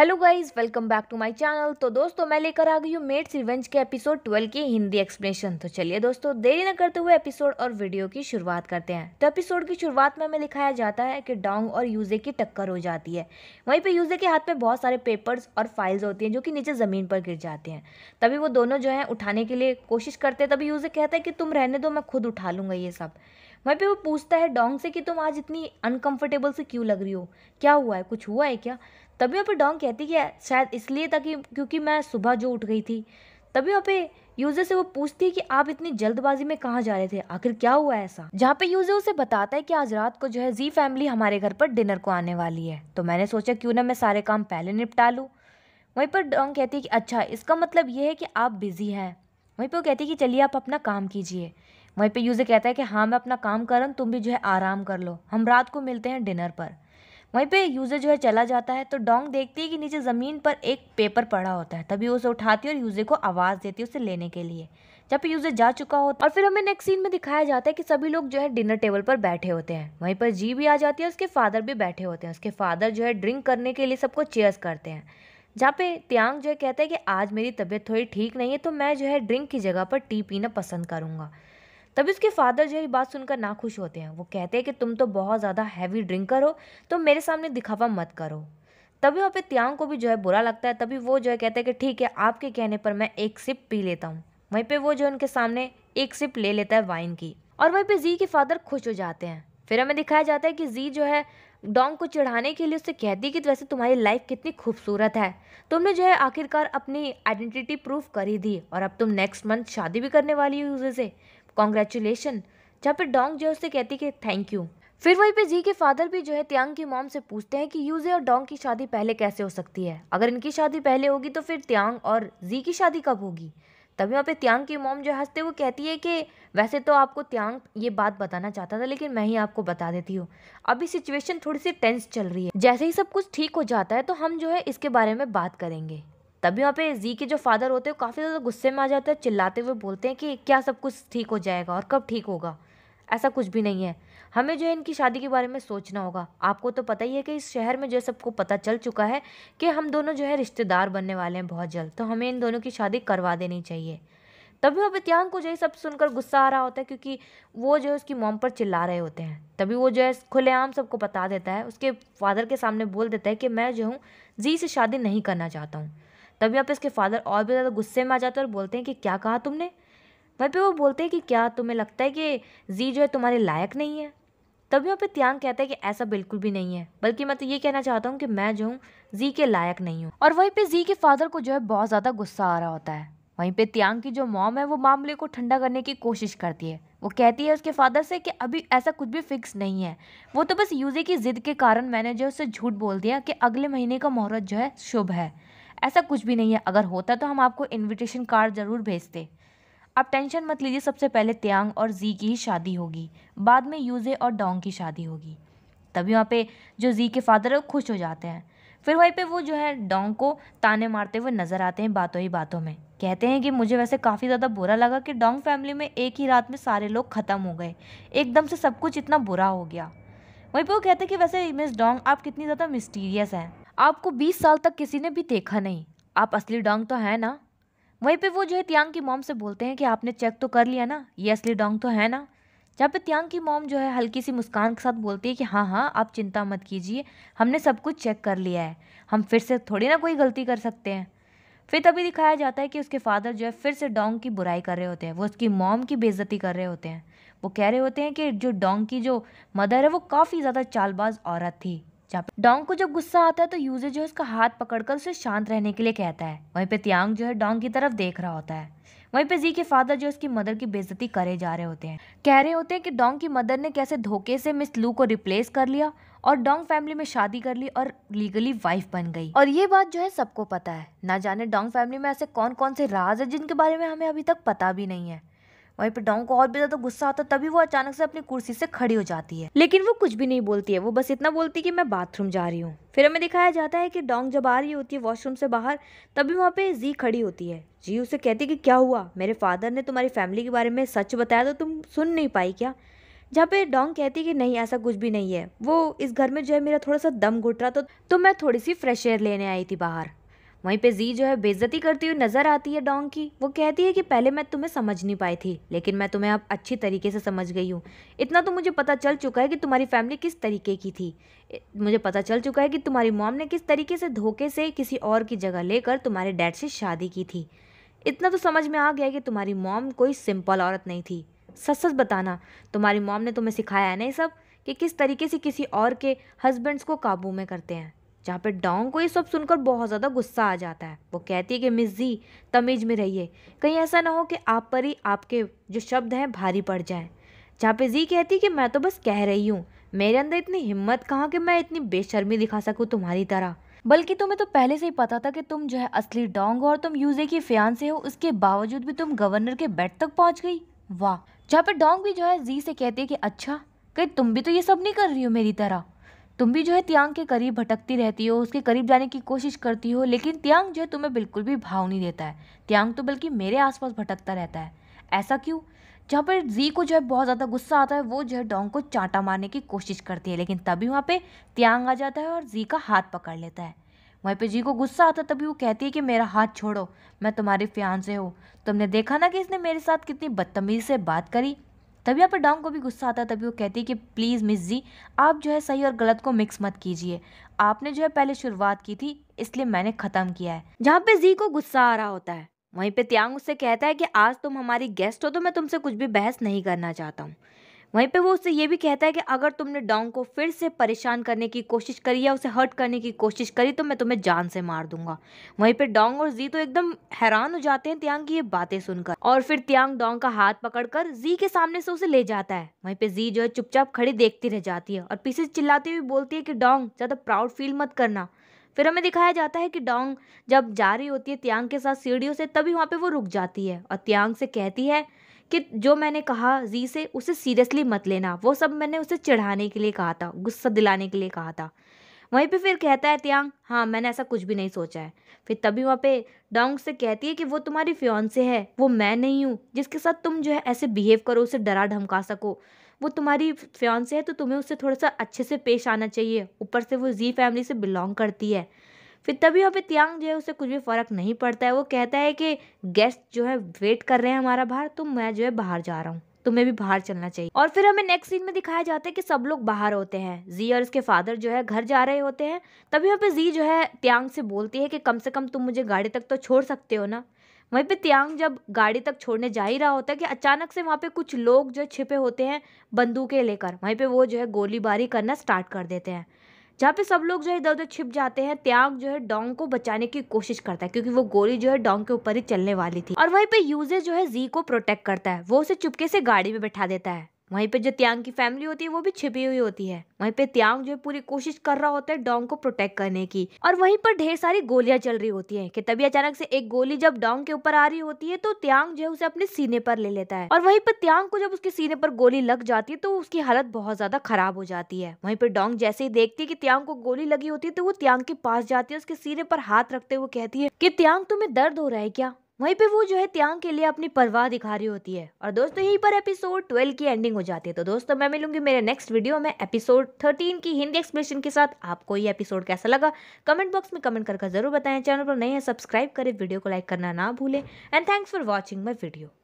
hello guys welcome back to my channel तो दोस्तों मैं लेकर आ गई हूँ मेट्स रिवेंज के एपिसोड 12 की हिंदी एक्सप्लेनेशन तो चलिए दोस्तों देरी न करते हुए एपिसोड और वीडियो की शुरुआत करते हैं तो एपिसोड की शुरुआत में हमें लिखाया जाता है कि डोंग और यूजे की टक्कर हो जाती है वहीं पर यूजे के हाथ में बहुत सारे पेपर्स और फाइल्स होती हैं जो कि नीचे ज़मीन पर गिर जाते हैं तभी वो दोनों जो है उठाने के लिए कोशिश करते हैं तभी यूजे कहता है कि तुम रहने दो मैं खुद उठा लूँगा ये सब वहीं पे वो पूछता है डोंग से कि तुम आज इतनी अनकंफर्टेबल से क्यों लग रही हो क्या हुआ है कुछ हुआ है क्या तभी वहाँ पे डोंग कहती कि शायद इसलिए था कि क्योंकि मैं सुबह जो उठ गई थी तभी वहाँ पे यूजर से वो पूछती है कि आप इतनी जल्दबाजी में कहाँ जा रहे थे आखिर क्या हुआ है ऐसा जहाँ पे यूजर उसे बताता है कि आज रात को जो है जी फैमिली हमारे घर पर डिनर को आने वाली है तो मैंने सोचा क्यों ना मैं सारे काम पहले निपटा लूँ वहीं पर डोंग कहती है कि अच्छा इसका मतलब ये है कि आप बिज़ी हैं वहीं पर वो कहती है कि चलिए आप अपना काम कीजिए वहीं पे यूज़र कहता है कि हाँ मैं अपना काम करन तुम भी जो है आराम कर लो हम रात को मिलते हैं डिनर पर वहीं पे यूज़र जो है चला जाता है तो डोंग देखती है कि नीचे ज़मीन पर एक पेपर पड़ा होता है तभी उसे उठाती है और यूज़र को आवाज़ देती है उसे लेने के लिए जब यूज़र जा चुका होता है और फिर हमें नेक्स्ट सीन में दिखाया जाता है कि सभी लोग जो है डिनर टेबल पर बैठे होते हैं वहीं पर जी भी आ जाती है उसके फादर भी बैठे होते हैं उसके फादर जो है ड्रिंक करने के लिए सबको चेयर्स करते हैं जहाँ पे त्यांग जो है कहता है कि आज मेरी तबीयत थोड़ी ठीक नहीं है तो मैं जो है ड्रिंक की जगह पर टी पीना पसंद करूँगा तभी उसके फादर जो है बात सुनकर नाखुश होते हैं वो कहते हैं कि तुम तो बहुत ज़्यादा हैवी ड्रिंकर हो तो मेरे सामने दिखावा मत करो तभी वहाँ पे त्यांग को भी जो है बुरा लगता है तभी वो जो है कहते हैं कि ठीक है आपके कहने पर मैं एक सिप पी लेता हूँ वहीं पे वो जो है उनके सामने एक सिप ले लेता है वाइन की और वहीं पे जी के फादर खुश हो जाते हैं फिर हमें दिखाया जाता है कि जी जो है डोंग को चढ़ाने के लिए उससे कहती है कि वैसे तुम्हारी लाइफ कितनी खूबसूरत है तुमने जो है आखिरकार अपनी आइडेंटिटी प्रूफ कर ही दी और अब तुम नेक्स्ट मंथ शादी भी करने वाली हो उसे कॉन्ग्रेचुलेशन जहाँ पर डोंग जो है उससे कहती है कि थैंक यू फिर वहीं पे जी के फादर भी जो है त्यांग की मॉम से पूछते हैं कि यूजे और डोंग की शादी पहले कैसे हो सकती है अगर इनकी शादी पहले होगी तो फिर त्यांग और जी की शादी कब होगी तभी वहाँ पे त्यांग की मोम जो हंसते वो कहती है कि वैसे तो आपको त्यांग ये बात बताना चाहता था लेकिन मैं ही आपको बता देती हूँ अभी सिचुएशन थोड़ी सी टेंस चल रही है जैसे ही सब कुछ ठीक हो जाता है तो हम जो है इसके बारे में बात करेंगे तभी वहाँ पे जी के जो फादर होते हैं काफ़ी ज़्यादा गुस्से में आ जाते हैं चिल्लाते हुए बोलते हैं कि क्या सब कुछ ठीक हो जाएगा और कब ठीक होगा ऐसा कुछ भी नहीं है हमें जो है इनकी शादी के बारे में सोचना होगा आपको तो पता ही है कि इस शहर में जो है सबको पता चल चुका है कि हम दोनों जो है रिश्तेदार बनने वाले हैं बहुत जल्द तो हमें इन दोनों की शादी करवा देनी चाहिए तभी वहाँ पे त्यांग को जो है सब सुनकर गुस्सा आ रहा होता है क्योंकि वो जो है उसकी मोम पर चिल्ला रहे होते हैं तभी वो जो है खुलेआम सबको बता देता है उसके फादर के सामने बोल देता है कि मैं जो हूँ जी से शादी नहीं करना चाहता हूँ तभी यहाँ पे इसके फादर और भी ज़्यादा गुस्से में आ जाते हैं और बोलते हैं कि क्या कहा तुमने वहीं पे वो बोलते हैं कि क्या तुम्हें लगता है कि जी जो है तुम्हारे लायक नहीं है तभी यहाँ पे त्यांग कहता है कि ऐसा बिल्कुल भी नहीं है बल्कि मैं तो ये कहना चाहता हूँ कि मैं जो हूँ जी के लायक नहीं हूँ और वहीं पर जी के फादर को जो है बहुत ज़्यादा गुस्सा आ रहा होता है वहीं पर त्यांग की जो मॉम है वो मामले को ठंडा करने की कोशिश करती है वो कहती है उसके फादर से कि अभी ऐसा कुछ भी फिक्स नहीं है वो तो बस यूजे की ज़िद के कारण मैंने जो उसे झूठ बोल दिया कि अगले महीने का मुहूर्त जो है शुभ है ऐसा कुछ भी नहीं है अगर होता तो हम आपको इनविटेशन कार्ड ज़रूर भेजते आप टेंशन मत लीजिए सबसे पहले त्यांग और जी की ही शादी होगी बाद में यूजे और डोंग की शादी होगी तभी वहाँ पे जो जी के फादर है वो खुश हो जाते हैं फिर वहीं पे वो जो है डोंग को ताने मारते हुए नज़र आते हैं बातों ही बातों में कहते हैं कि मुझे वैसे काफ़ी ज़्यादा बुरा लगा कि डोंग फैमिली में एक ही रात में सारे लोग ख़त्म हो गए एकदम से सब कुछ इतना बुरा हो गया वहीं पर वो कहते हैं कि वैसे मिस डोंग आप कितनी ज़्यादा मिस्टीरियस हैं आपको बीस साल तक किसी ने भी देखा नहीं आप असली डोंग तो है ना वहीं पे वो जो है त्यांग की मोम से बोलते हैं कि आपने चेक तो कर लिया ना ये असली डोंग तो है ना जहाँ पे त्यांग की मोम जो है हल्की सी मुस्कान के साथ बोलती है कि हाँ हाँ आप चिंता मत कीजिए हमने सब कुछ चेक कर लिया है हम फिर से थोड़ी ना कोई गलती कर सकते हैं फिर तभी दिखाया जाता है कि उसके फादर जो है फिर से डोंग की बुराई कर रहे होते हैं वो उसकी मोम की बेज़ती कर रहे होते हैं वो कह रहे होते हैं कि जो डोंग की जो मदर है वो काफ़ी ज़्यादा चालबाज औरत थी जहाँ पे डोंग को जब गुस्सा आता है तो यूजे जो है उसका हाथ पकड़कर उसे शांत रहने के लिए कहता है वहीं पे त्यांग जो है डोंग की तरफ देख रहा होता है वहीं पे जी के फादर जो उसकी मदर की बेजती करे जा रहे होते हैं कह रहे होते हैं कि डोंग की मदर ने कैसे धोखे से मिस लू को रिप्लेस कर लिया और डोंग फैमिली में शादी कर ली और लीगली वाइफ बन गई और ये बात जो है सबको पता है ना जाने डोंग फैमिली में ऐसे कौन कौन से राज है जिनके बारे में हमें अभी तक पता भी नहीं है वहीं पर डोंग को और भी ज्यादा गुस्सा आता है तभी वो अचानक से अपनी कुर्सी से खड़ी हो जाती है लेकिन वो कुछ भी नहीं बोलती है वो बस इतना बोलती है कि मैं बाथरूम जा रही हूँ फिर हमें दिखाया जाता है कि डोंग जब आ रही होती है वॉशरूम से बाहर तभी वहाँ पे जी खड़ी होती है जी उसे कहती है कि क्या हुआ मेरे फादर ने तुम्हारी फैमिली के बारे में सच बताया तो तुम सुन नहीं पाई क्या जहाँ पे डोंग कहती है कि नहीं ऐसा कुछ भी नहीं है वो इस घर में जो है मेरा थोड़ा सा दम घुट रहा था तो मैं थोड़ी सी फ्रेश एयर लेने आई थी बाहर वहीं पे जी जो है बेज़ती करती हुई नज़र आती है डोंग की वो कहती है कि पहले मैं तुम्हें समझ नहीं पाई थी लेकिन मैं तुम्हें अब अच्छी तरीके से समझ गई हूँ इतना तो मुझे पता चल चुका है कि तुम्हारी फैमिली किस तरीके की थी मुझे पता चल चुका है कि तुम्हारी मॉम ने किस तरीके से धोखे से किसी और की जगह लेकर तुम्हारे डैड से शादी की थी इतना तो समझ में आ गया कि तुम्हारी मॉम कोई सिंपल औरत नहीं थी सच सच बताना तुम्हारी मॉम ने तुम्हें सिखाया है ना ये सब कि किस तरीके से किसी और के हस्बैंड्स को काबू में करते हैं जहाँ पर डोंग को ये सब सुनकर बहुत ज़्यादा गुस्सा आ जाता है वो कहती है कि मिस जी तमीज़ में रहिए कहीं ऐसा ना हो कि आप पर ही आपके जो शब्द हैं भारी पड़ जाएं जहाँ पे जी कहती कि मैं तो बस कह रही हूँ मेरे अंदर इतनी हिम्मत कहाँ कि मैं इतनी बेशर्मी दिखा सकूँ तुम्हारी तरह बल्कि तुम्हें तो पहले से ही पता था कि तुम जो है असली डोंग और तुम यूजे की फ्यान से हो उसके बावजूद भी तुम गवर्नर के बेड तक पहुँच गई वाह जहाँ पे डोंग भी जो है जी से कहती है कि अच्छा कहीं तुम भी तो ये सब नहीं कर रही हो मेरी तरह तुम भी जो है त्यांग के करीब भटकती रहती हो उसके करीब जाने की कोशिश करती हो लेकिन त्यांग जो है तुम्हें बिल्कुल भी भाव नहीं देता है त्यांग तो बल्कि मेरे आसपास भटकता रहता है ऐसा क्यों जहाँ पर जी को जो है बहुत ज़्यादा गुस्सा आता है वो जो है डोंग को चांटा मारने की कोशिश करती है लेकिन तभी वहाँ पर त्यांग आ जाता है और जी का हाथ पकड़ लेता है वहीं पर जी को गुस्सा आता तभी वो कहती है कि मेरा हाथ छोड़ो मैं तुम्हारे फ्यान से हूँ तुमने देखा ना कि इसने मेरे साथ कितनी बदतमीजी से बात करी तभी यहाँ पर डॉम को भी गुस्सा आता है तभी वो कहती है कि प्लीज़ मिस जी आप जो है सही और गलत को मिक्स मत कीजिए आपने जो है पहले शुरुआत की थी इसलिए मैंने ख़त्म किया है जहाँ पे जी को गुस्सा आ रहा होता है वहीं पे त्यांग उससे कहता है कि आज तुम हमारी गेस्ट हो तो मैं तुमसे कुछ भी बहस नहीं करना चाहता हूँ वहीं पे वो उससे ये भी कहता है कि अगर तुमने डोंग को फिर से परेशान करने की कोशिश करी या उसे हर्ट करने की कोशिश करी तो मैं तुम्हें जान से मार दूंगा वहीं पे डोंग और जी तो एकदम हैरान हो जाते हैं त्यांग की ये बातें सुनकर और फिर त्यांग डोंग का हाथ पकड़कर जी के सामने से उसे ले जाता है वहीं पे जी जो है चुपचाप खड़ी देखती रह जाती है और पीछे चिल्लाती हुई बोलती है कि डोंग ज़्यादा प्राउड फील मत करना फिर हमें दिखाया जाता है कि डोंग जब जा रही होती है त्यांग के साथ सीढ़ियों से तभी वहाँ पे वो रुक जाती है और त्यांग से कहती है कि जो मैंने कहा जी से उसे सीरियसली मत लेना वो सब मैंने उसे चढ़ाने के लिए कहा था गुस्सा दिलाने के लिए कहा था वहीं पे फिर कहता है त्यांग हाँ मैंने ऐसा कुछ भी नहीं सोचा है फिर तभी वहाँ पे डोंग से कहती है कि वो तुम्हारी फ्योन से है वो मैं नहीं हूँ जिसके साथ तुम जो है ऐसे बिहेव करो उसे डरा धमका सको वो तुम्हारी फ्योन से है तो तुम्हें उससे थोड़ा सा अच्छे से पेश आना चाहिए ऊपर से वो जी फैमिली से बिलोंग करती है फिर तभी वहाँ पे त्यांग जो है उसे कुछ भी फ़र्क नहीं पड़ता है वो कहता है कि गेस्ट जो है वेट कर रहे हैं हमारा बाहर तो मैं जो है बाहर जा रहा हूँ तुम्हें तो भी बाहर चलना चाहिए और फिर हमें नेक्स्ट सीन में दिखाया जाता है कि सब लोग बाहर होते हैं जी और उसके फादर जो है घर जा रहे होते हैं तभी वहाँ पे जी जो है त्यांग से बोलती है कि कम से कम तुम मुझे गाड़ी तक तो छोड़ सकते हो ना वहीं पे त्यांग जब गाड़ी तक छोड़ने जा ही रहा होता है कि अचानक से वहाँ पे कुछ लोग जो छिपे होते हैं बंदूकें लेकर वहीं पे वो जो है गोलीबारी करना स्टार्ट कर देते हैं जहाँ पे सब लोग जो है इधर उधर छिप जाते हैं त्याग जो है डोंग को बचाने की कोशिश करता है क्योंकि वो गोली जो है डोंग के ऊपर ही चलने वाली थी और वहीं पे यूजे जो है जी को प्रोटेक्ट करता है वो उसे चुपके से गाड़ी में बैठा देता है वहीं पे जो त्यांग की फैमिली होती है वो भी छिपी हुई होती है वहीं पे त्यांग जो है पूरी कोशिश कर रहा होता है डोंग को प्रोटेक्ट करने की और वहीं पर ढेर सारी गोलियां चल रही होती हैं कि तभी अचानक से एक गोली जब डोंग के ऊपर आ रही होती है तो त्यांग जो है उसे अपने सीने पर ले लेता है और वहीं पर त्यांग को जब उसके सीने पर गोली लग जाती है तो उसकी हालत बहुत ज्यादा खराब हो जाती है वहीं पर डोंग जैसे ही देखती है की त्यांग को गोली लगी होती है तो वो त्यांग के पास जाती है उसके सीने पर हाथ रखते हुए कहती है की त्यांग तुम्हें दर्द हो रहा है क्या वहीं पे वो जो है त्यांग के लिए अपनी परवाह दिखा रही होती है और दोस्तों यहीं पर एपिसोड ट्वेल्व की एंडिंग हो जाती है तो दोस्तों मैं मिलूंगी मेरे नेक्स्ट वीडियो में एपिसोड थर्टीन की हिंदी एक्सप्रेशन के साथ आपको ये एपिसोड कैसा लगा कमेंट बॉक्स में कमेंट करके जरूर बताएं चैनल पर नए हैं सब्सक्राइब करें वीडियो को लाइक करना ना भूलें and thanks for watching my video